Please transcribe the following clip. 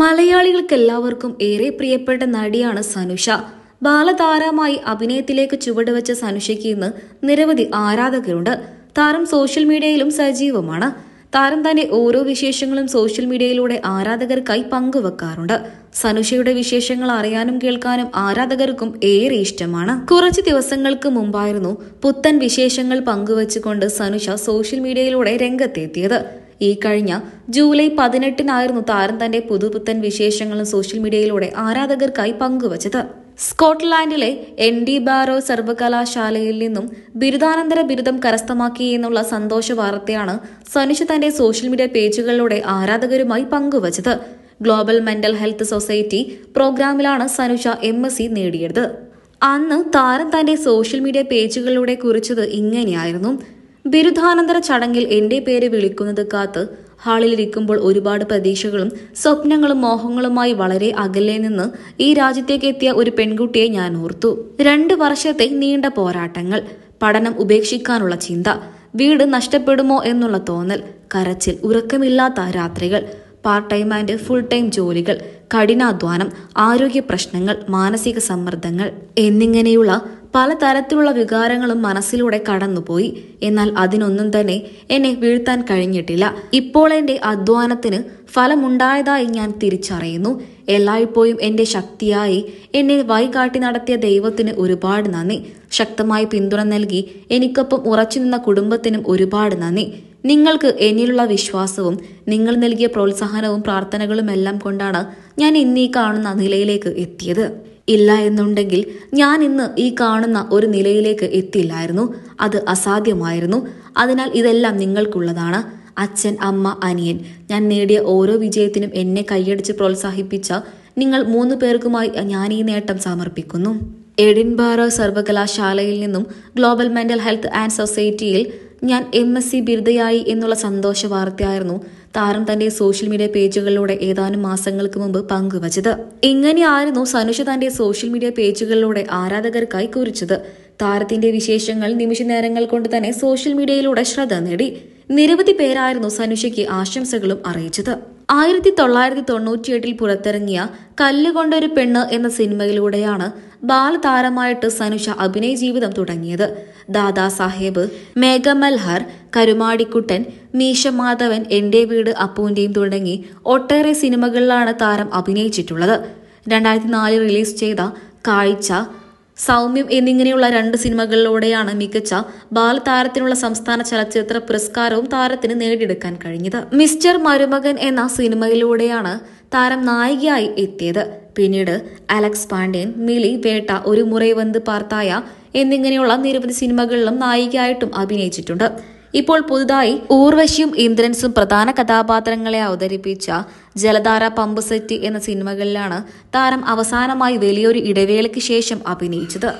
മലയാളികൾക്കെല്ലാവർക്കും ഏറെ പ്രിയപ്പെട്ട നടിയാണ് സനുഷ ബാലതാരമായി അഭിനയത്തിലേക്ക് ചുവടുവെച്ച സനുഷയ്ക്ക് ഇന്ന് നിരവധി ആരാധകരുണ്ട് താരം സോഷ്യൽ മീഡിയയിലും സജീവമാണ് താരം തന്റെ ഓരോ വിശേഷങ്ങളും സോഷ്യൽ മീഡിയയിലൂടെ ആരാധകർക്കായി പങ്കുവെക്കാറുണ്ട് സനുഷയുടെ വിശേഷങ്ങൾ അറിയാനും കേൾക്കാനും ആരാധകർക്കും ഏറെ ഇഷ്ടമാണ് കുറച്ച് ദിവസങ്ങൾക്ക് മുമ്പായിരുന്നു പുത്തൻ വിശേഷങ്ങൾ പങ്കുവച്ചുകൊണ്ട് സനുഷ സോഷ്യൽ മീഡിയയിലൂടെ രംഗത്തെത്തിയത് ഈ കഴിഞ്ഞ ജൂലൈ പതിനെട്ടിനായിരുന്നു താരം തന്റെ പുതുപുത്തൻ വിശേഷങ്ങളും സോഷ്യൽ മീഡിയയിലൂടെ ആരാധകർക്കായി പങ്കുവച്ചത് സ്കോട്ട്ലാൻഡിലെ എൻ ഡി ബാരോ സർവകലാശാലയിൽ നിന്നും ബിരുദാനന്തര ബിരുദം കരസ്ഥമാക്കി എന്നുള്ള സന്തോഷ വാർത്തയാണ് സനുഷ തന്റെ സോഷ്യൽ മീഡിയ പേജുകളിലൂടെ ആരാധകരുമായി പങ്കുവച്ചത് ഗ്ലോബൽ മെന്റൽ ഹെൽത്ത് സൊസൈറ്റി പ്രോഗ്രാമിലാണ് സനുഷ എം എസ് സി നേടിയത് അന്ന് താരം തന്റെ സോഷ്യൽ മീഡിയ പേജുകളിലൂടെ കുറിച്ചത് ഇങ്ങനെയായിരുന്നു ബിരുദാനന്തര ചടങ്ങിൽ എന്റെ പേര് വിളിക്കുന്നത് കാത്ത് ഹാളിലിരിക്കുമ്പോൾ ഒരുപാട് പ്രതീക്ഷകളും സ്വപ്നങ്ങളും മോഹങ്ങളുമായി വളരെ അകലെ നിന്ന് ഈ രാജ്യത്തേക്ക് എത്തിയ ഒരു പെൺകുട്ടിയെ ഞാൻ ഓർത്തു രണ്ട് വർഷത്തെ നീണ്ട പോരാട്ടങ്ങൾ പഠനം ഉപേക്ഷിക്കാനുള്ള ചിന്ത വീട് നഷ്ടപ്പെടുമോ എന്നുള്ള തോന്നൽ കരച്ചിൽ ഉറക്കമില്ലാത്ത രാത്രികൾ part time and full time ജോലികൾ കഠിനാധ്വാനം ആരോഗ്യ പ്രശ്നങ്ങൾ മാനസിക സമ്മർദ്ദങ്ങൾ എന്നിങ്ങനെയുള്ള പലതരത്തിലുള്ള വികാരങ്ങളും മനസ്സിലൂടെ കടന്നുപോയി എന്നാൽ അതിനൊന്നും തന്നെ എന്നെ വീഴ്ത്താൻ കഴിഞ്ഞിട്ടില്ല ഇപ്പോൾ എൻ്റെ അധ്വാനത്തിന് ഫലമുണ്ടായതായി ഞാൻ തിരിച്ചറിയുന്നു എല്ലായ്പ്പോഴും എൻ്റെ ശക്തിയായി എന്നെ വൈകാട്ടി നടത്തിയ ദൈവത്തിന് ഒരുപാട് നന്ദി ശക്തമായി പിന്തുണ നൽകി എനിക്കൊപ്പം ഉറച്ചുനിന്ന കുടുംബത്തിനും ഒരുപാട് നന്ദി നിങ്ങൾക്ക് എന്നിലുള്ള വിശ്വാസവും നിങ്ങൾ നൽകിയ പ്രോത്സാഹനവും പ്രാർത്ഥനകളും എല്ലാം കൊണ്ടാണ് ഞാൻ ഇന്നീ കാണുന്ന നിലയിലേക്ക് എത്തിയത് ഇല്ല എന്നുണ്ടെങ്കിൽ ഞാൻ ഇന്ന് ഈ കാണുന്ന ഒരു നിലയിലേക്ക് എത്തിയില്ലായിരുന്നു അത് അസാധ്യമായിരുന്നു അതിനാൽ ഇതെല്ലാം നിങ്ങൾക്കുള്ളതാണ് അച്ഛൻ അമ്മ അനിയൻ ഞാൻ നേടിയ ഓരോ വിജയത്തിനും എന്നെ കൈയടിച്ച് പ്രോത്സാഹിപ്പിച്ച നിങ്ങൾ മൂന്ന് പേർക്കുമായി ഞാൻ ഈ നേട്ടം സമർപ്പിക്കുന്നു എഡിൻബാറോ സർവകലാശാലയിൽ നിന്നും ഗ്ലോബൽ മെന്റൽ ഹെൽത്ത് ആൻഡ് സൊസൈറ്റിയിൽ ഞാൻ എം എസ് സി ബിരുദയായി എന്നുള്ള സന്തോഷ വാർത്തയായിരുന്നു താരം തന്റെ സോഷ്യൽ മീഡിയ പേജുകളിലൂടെ ഏതാനും മാസങ്ങൾക്ക് മുമ്പ് പങ്കുവച്ചത് ഇങ്ങനെയായിരുന്നു സനുഷ തന്റെ സോഷ്യൽ മീഡിയ പേജുകളിലൂടെ ആരാധകർക്കായി കുറിച്ചത് താരത്തിന്റെ വിശേഷങ്ങൾ നിമിഷ നേരങ്ങൾ കൊണ്ട് തന്നെ സോഷ്യൽ മീഡിയയിലൂടെ ശ്രദ്ധ നേടി നിരവധി പേരായിരുന്നു സനുഷയ്ക്ക് ആശംസകളും അറിയിച്ചത് ആയിരത്തി തൊള്ളായിരത്തി തൊണ്ണൂറ്റിയെട്ടിൽ പുറത്തിറങ്ങിയ കല്ലുകൊണ്ടൊരു പെണ്ണ് എന്ന സിനിമയിലൂടെയാണ് ബാലതാരമായിട്ട് സനുഷ അഭിനയ ജീവിതം തുടങ്ങിയത് ദാദാ സാഹേബ് മേഘമൽഹർ കരുമാടിക്കുട്ടൻ മീശ മാധവൻ എൻ്റെ വീട് അപ്പുവിന്റെയും തുടങ്ങി ഒട്ടേറെ സിനിമകളിലാണ് താരം അഭിനയിച്ചിട്ടുള്ളത് രണ്ടായിരത്തി നാലിൽ റിലീസ് ചെയ്ത കാഴ്ച സൗമ്യം എന്നിങ്ങനെയുള്ള രണ്ട് സിനിമകളിലൂടെയാണ് മികച്ച ബാലതാരത്തിനുള്ള സംസ്ഥാന ചലച്ചിത്ര പുരസ്കാരവും താരത്തിന് നേടിയെടുക്കാൻ കഴിഞ്ഞത് മിസ്റ്റർ മരുമകൻ എന്ന സിനിമയിലൂടെയാണ് താരം നായികയായി എത്തിയത് പിന്നീട് അലക്സ് പാണ്ഡ്യൻ മിലി വേട്ട ഒരു മുറൈവന്ത് പാർത്തായ എന്നിങ്ങനെയുള്ള നിരവധി സിനിമകളിലും നായികയായിട്ടും അഭിനയിച്ചിട്ടുണ്ട് ഇപ്പോൾ പുതുതായി ഊർവശിയും ഇന്ദ്രൻസും പ്രധാന കഥാപാത്രങ്ങളെ അവതരിപ്പിച്ച ജലധാര പമ്പ് സെറ്റ് എന്ന സിനിമകളിലാണ് താരം അവസാനമായി വലിയൊരു ഇടവേളയ്ക്ക് ശേഷം അഭിനയിച്ചത്